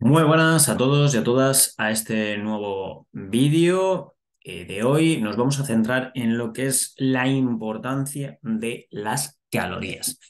Muy buenas a todos y a todas a este nuevo vídeo eh, de hoy. Nos vamos a centrar en lo que es la importancia de las calorías.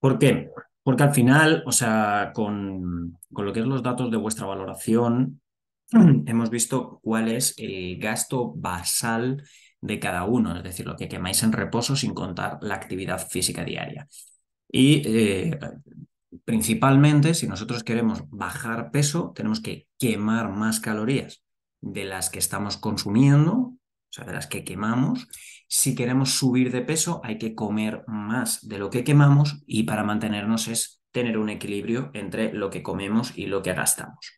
¿Por qué? Porque al final, o sea, con, lo que es los datos de vuestra valoración, hemos visto cuál es el gasto basal de cada uno, es decir, lo que quemáis en reposo sin contar la actividad física diaria. Y eh, Principalmente, si nosotros queremos bajar peso, tenemos que quemar más calorías de las que estamos consumiendo, o sea, de las que quemamos. Si queremos subir de peso, hay que comer más de lo que quemamos y para mantenernos es tener un equilibrio entre lo que comemos y lo que gastamos.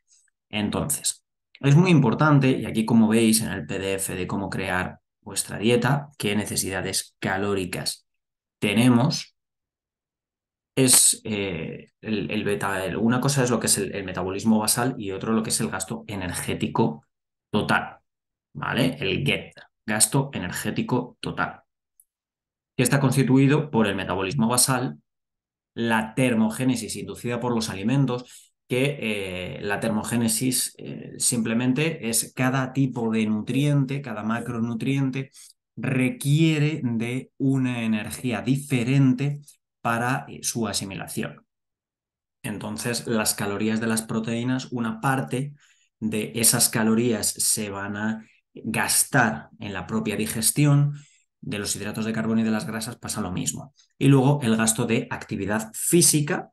Entonces, es muy importante, y aquí como veis en el PDF de cómo crear vuestra dieta, qué necesidades calóricas tenemos, es eh, el, beta, una cosa es lo que es el, metabolismo basal y otro lo que es el gasto energético total, ¿vale? El GET, gasto energético total, que está constituido por el metabolismo basal, la termogénesis inducida por los alimentos, que eh, la termogénesis eh, simplemente es cada tipo de nutriente, cada macronutriente requiere de una energía diferente para eh, su asimilación. Entonces, las calorías de las proteínas, una parte de esas calorías se van a gastar en la propia digestión, de los hidratos de carbono y de las grasas pasa lo mismo. Y luego el gasto de actividad física,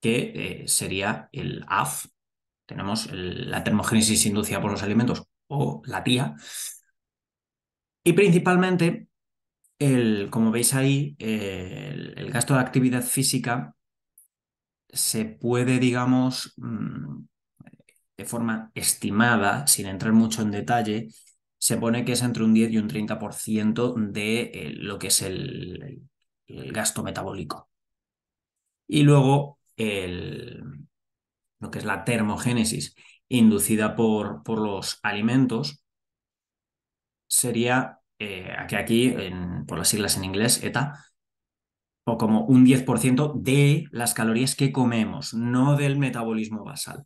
que eh, sería el AF. Tenemos la termogénesis inducida por los alimentos o la TIA. Y principalmente el, como veis ahí, el, gasto de actividad física se puede, digamos, mm, de forma estimada, sin entrar mucho en detalle, se pone que es entre un 10 y un 30% de eh, lo que es el, gasto metabólico. Y luego lo que es la termogénesis inducida por, por los alimentos sería eh, aquí, aquí por las siglas en inglés, ETA, o como un 10% de las calorías que comemos, no del metabolismo basal.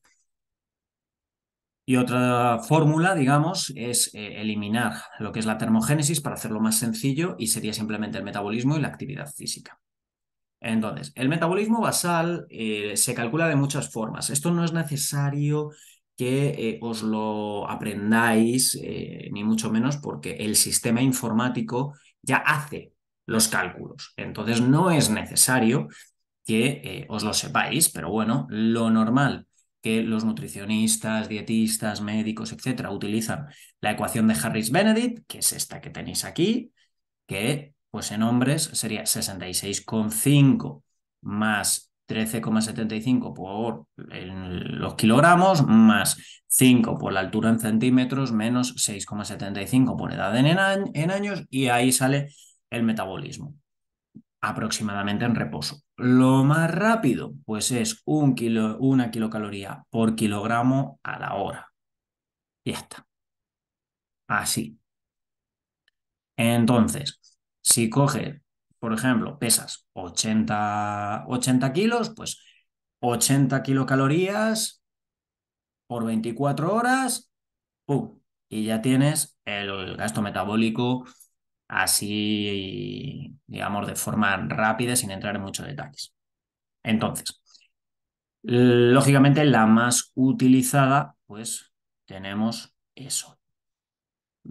Y otra fórmula, digamos, es eh, eliminar lo que es la termogénesis para hacerlo más sencillo y sería simplemente el metabolismo y la actividad física. Entonces, el metabolismo basal eh, se calcula de muchas formas. Esto no es necesario que eh, os lo aprendáis, eh, ni mucho menos, porque el sistema informático ya hace los cálculos. Entonces no es necesario que eh, os lo sepáis, pero bueno, lo normal que los nutricionistas, dietistas, médicos, etcétera, utilizan la ecuación de Harris-Benedict, que es esta que tenéis aquí, que pues en hombres sería 66,5 más 13,75 por los kilogramos, más 5 por la altura en centímetros, menos 6,75 por edad en, años, y ahí sale el metabolismo aproximadamente en reposo. Lo más rápido, pues es un kilo, una kilocaloría por kilogramo a la hora. Y ya está. Así. Entonces, si coges por ejemplo, pesas 80, 80 kilos, pues 80 kilocalorías por 24 horas, ¡pum! Y ya tienes el gasto metabólico así, digamos, de forma rápida, sin entrar en muchos detalles. Entonces, lógicamente la más utilizada, pues tenemos eso,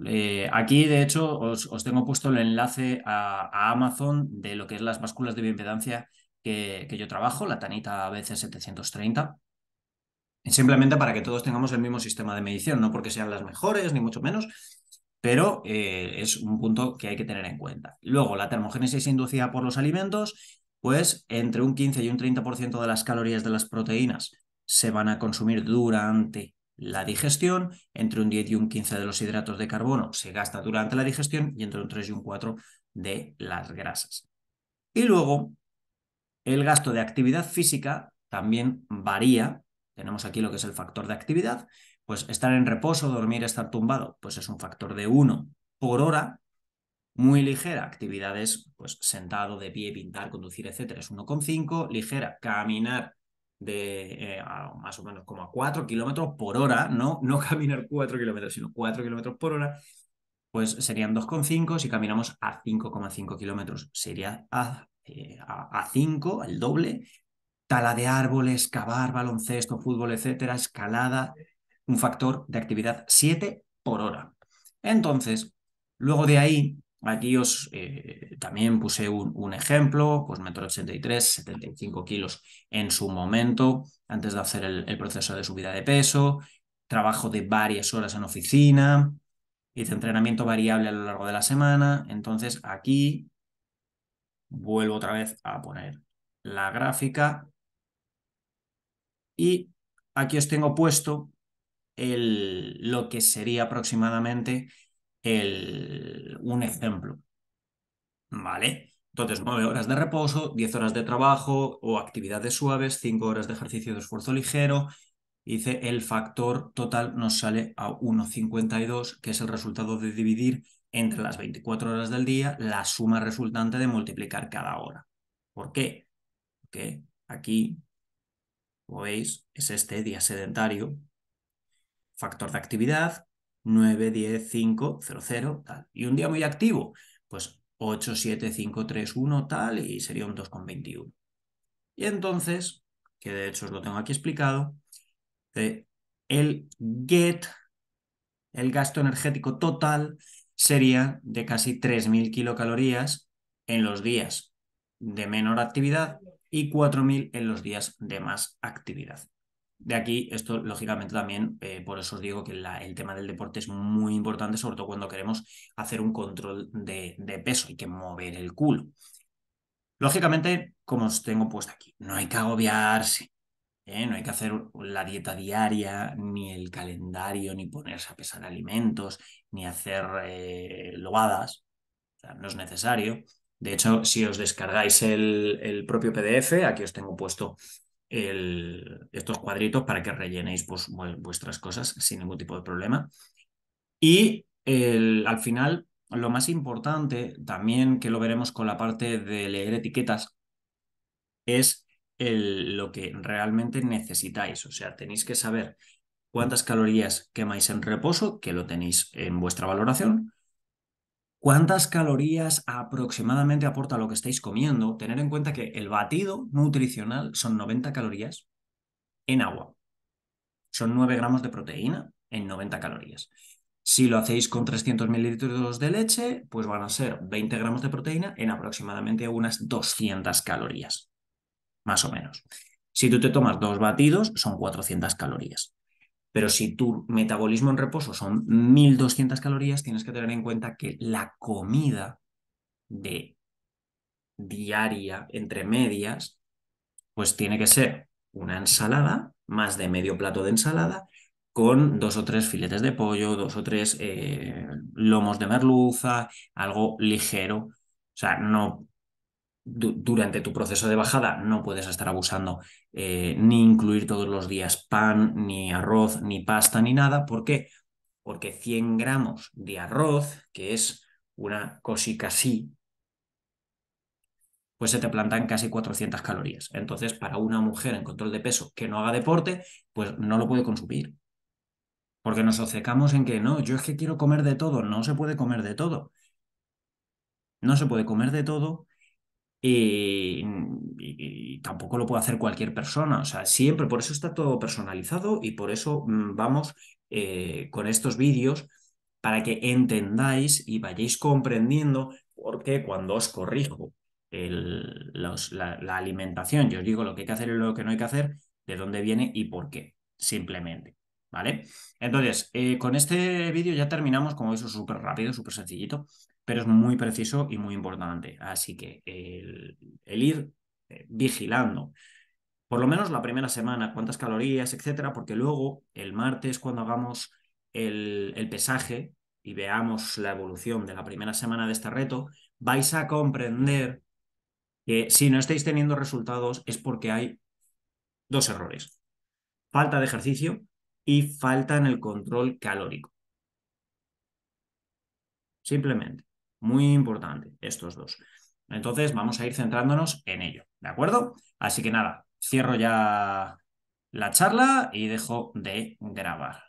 eh, aquí, de hecho, os, tengo puesto el enlace a, Amazon de lo que es las básculas de bioimpedancia que, yo trabajo, la Tanita BC730. Simplemente para que todos tengamos el mismo sistema de medición, no porque sean las mejores, ni mucho menos, pero eh, es un punto que hay que tener en cuenta. Luego, la termogénesis inducida por los alimentos, pues entre un 15 y un 30% de las calorías de las proteínas se van a consumir durante la digestión, entre un 10 y un 15 de los hidratos de carbono se gasta durante la digestión y entre un 3 y un 4 de las grasas. Y luego, el gasto de actividad física también varía. Tenemos aquí lo que es el factor de actividad. Pues estar en reposo, dormir, estar tumbado, pues es un factor de 1 por hora. Muy ligera, actividades pues sentado, de pie, pintar, conducir, etcétera, es 1,5. Ligera, caminar de eh, más o menos como a 4 kilómetros por hora, ¿no? no caminar 4 kilómetros, sino 4 kilómetros por hora, pues serían 2,5, si caminamos a 5,5 kilómetros sería a, eh, a 5, el doble, tala de árboles, cavar, baloncesto, fútbol, etcétera, escalada, un factor de actividad 7 por hora. Entonces, luego de ahí Aquí os eh, también puse un, ejemplo, pues 83, 75 kilos en su momento, antes de hacer el, proceso de subida de peso, trabajo de varias horas en oficina, hice entrenamiento variable a lo largo de la semana. Entonces aquí vuelvo otra vez a poner la gráfica y aquí os tengo puesto el, lo que sería aproximadamente el, un ejemplo. ¿Vale? Entonces, 9 horas de reposo, 10 horas de trabajo o actividades suaves, 5 horas de ejercicio de esfuerzo ligero. Dice el factor total nos sale a 1,52, que es el resultado de dividir entre las 24 horas del día la suma resultante de multiplicar cada hora. ¿Por qué? Porque aquí, como veis, es este día sedentario, factor de actividad, 9, 10, 5, 0, 0, tal. Y un día muy activo, pues 8, 7, 5, 3, 1, tal, y sería un 2,21. Y entonces, que de hecho os lo tengo aquí explicado, eh, el get, el gasto energético total, sería de casi 3.000 kilocalorías en los días de menor actividad y 4.000 en los días de más actividad. De aquí, esto lógicamente también, eh, por eso os digo que el tema del deporte es muy importante, sobre todo cuando queremos hacer un control de, peso, hay que mover el culo. Lógicamente, como os tengo puesto aquí, no hay que agobiarse, ¿eh? no hay que hacer la dieta diaria, ni el calendario, ni ponerse a pesar alimentos, ni hacer eh, lobadas, no es necesario. De hecho, si os descargáis el, el propio PDF, aquí os tengo puesto estos cuadritos para que rellenéis pues, vuestras cosas sin ningún tipo de problema. Y al final, lo más importante, también que lo veremos con la parte de leer etiquetas, es lo que realmente necesitáis. O sea, tenéis que saber cuántas calorías quemáis en reposo, que lo tenéis en vuestra valoración, cuántas calorías aproximadamente aporta lo que estáis comiendo, tener en cuenta que el batido nutricional son 90 calorías en agua. Son 9 gramos de proteína en 90 calorías. Si lo hacéis con 300 mililitros de leche, pues van a ser 20 gramos de proteína en aproximadamente unas 200 calorías, más o menos. Si tú te tomas dos batidos, son 400 calorías. Pero si tu metabolismo en reposo son 1200 calorías, tienes que tener en cuenta que la comida de diaria, entre medias, pues tiene que ser una ensalada, más de medio plato de ensalada, con dos o tres filetes de pollo, dos o tres eh, lomos de merluza, algo ligero. O sea, no durante tu proceso de bajada no puedes estar abusando eh, ni incluir todos los días pan, ni arroz, ni pasta, ni nada. ¿Por qué? Porque 100 gramos de arroz, que es una cosica así, pues se te plantan casi 400 calorías. Entonces, para una mujer en control de peso que no haga deporte, pues no lo puede consumir. Porque nos obcecamos en que no, yo es que quiero comer de todo, no se puede comer de todo. No se puede comer de todo y, tampoco lo puede hacer cualquier persona. O sea, siempre, por eso está todo personalizado y por eso mm, vamos eh, con estos vídeos para que entendáis y vayáis comprendiendo por qué cuando os corrijo el, la, alimentación, yo os digo lo que hay que hacer y lo que no hay que hacer, de dónde viene y por qué, simplemente. ¿Vale? Entonces, eh, con este vídeo ya terminamos, como veis, súper rápido, súper sencillito pero es muy preciso y muy importante. Así que el, ir eh, vigilando, por lo menos la primera semana, cuántas calorías, etcétera, porque luego el martes, cuando hagamos el pesaje y veamos la evolución de la primera semana de este reto, vais a comprender que si no estáis teniendo resultados es porque hay dos errores. Falta de ejercicio y falta en el control calórico. Simplemente. Muy importante, estos dos. Entonces, vamos a ir centrándonos en ello, ¿de acuerdo? Así que nada, cierro ya la charla y dejo de grabar.